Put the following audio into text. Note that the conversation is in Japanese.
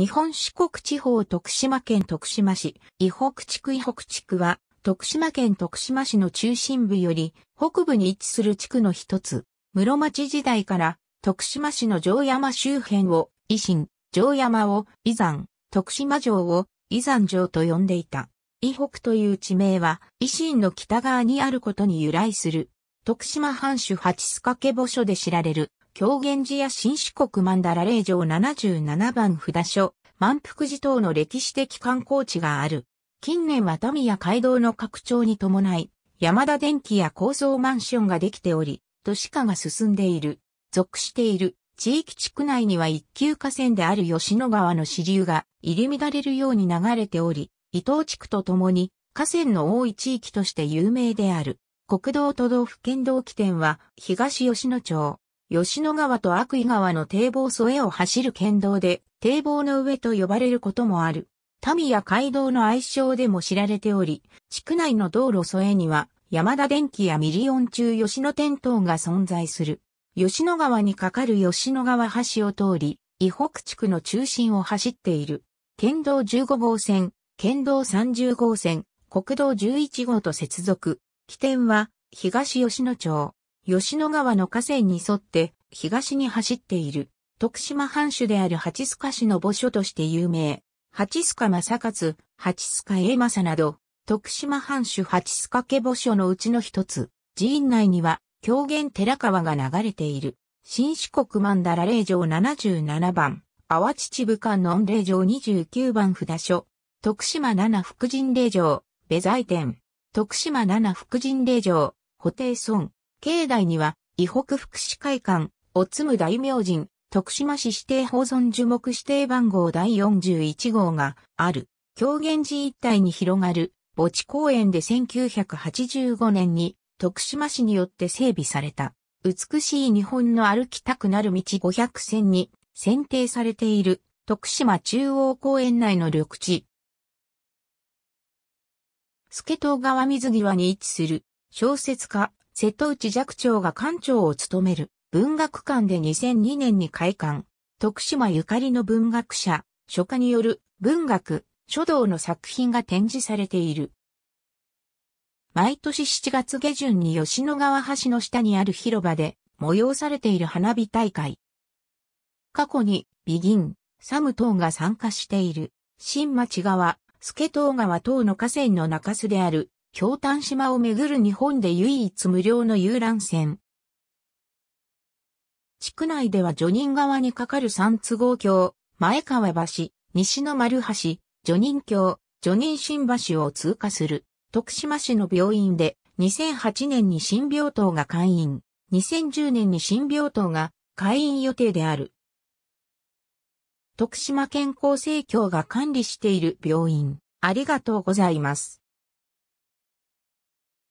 日本四国地方徳島県徳島市、伊北地区伊北地区は、徳島県徳島市の中心部より北部に位置する地区の一つ、室町時代から徳島市の城山周辺を維新、城山を伊山、徳島城を伊山城と呼んでいた。伊北という地名は維新の北側にあることに由来する。徳島藩主八須家墓所で知られる狂言寺や新四国ンダラ霊場77番札所、満腹寺等の歴史的観光地がある。近年は民や街道の拡張に伴い、山田電機や高層マンションができており、都市化が進んでいる。属している地域地区内には一級河川である吉野川の支流が入り乱れるように流れており、伊東地区とともに河川の多い地域として有名である。国道都道府県道起点は東吉野町。吉野川と悪井川の堤防添えを走る県道で、堤防の上と呼ばれることもある。民や街道の愛称でも知られており、地区内の道路添えには、山田電機やミリオン中吉野店等が存在する。吉野川に架かる吉野川橋を通り、伊北地区の中心を走っている。県道15号線、県道30号線、国道11号と接続。起点は、東吉野町。吉野川の河川に沿って東に走っている徳島藩主である八須賀市の墓所として有名。八須賀正勝、八須賀栄政など、徳島藩主八須賀家墓所のうちの一つ、寺院内には、狂言寺川が流れている。新四国曼荼羅霊場77番、淡秩父の御霊場29番札所、徳島七福神霊場、別在店、徳島七福神霊場、布袋村、境内には、伊北福祉会館、おつむ大明神、徳島市指定保存樹木指定番号第41号がある。狂言寺一帯に広がる墓地公園で1985年に徳島市によって整備された。美しい日本の歩きたくなる道500選に選定されている徳島中央公園内の緑地。スケ島川水際に位置する小説家瀬戸内寂聴が館長を務める文学館で2002年に開館。徳島ゆかりの文学者、書家による文学、書道の作品が展示されている。毎年7月下旬に吉野川橋の下にある広場で催されている花火大会。過去にビギン、サム等が参加している新町川、スケ島川等の河川の中州である京丹島をめぐる日本で唯一無料の遊覧船。地区内ではジョニン川にかかる三都合橋、前川橋、西の丸橋、ジョニン橋、ジョニン新橋を通過する。徳島市の病院で2008年に新病棟が開院。2010年に新病棟が開院予定である。徳島健康生協が管理している病院。ありがとうございます。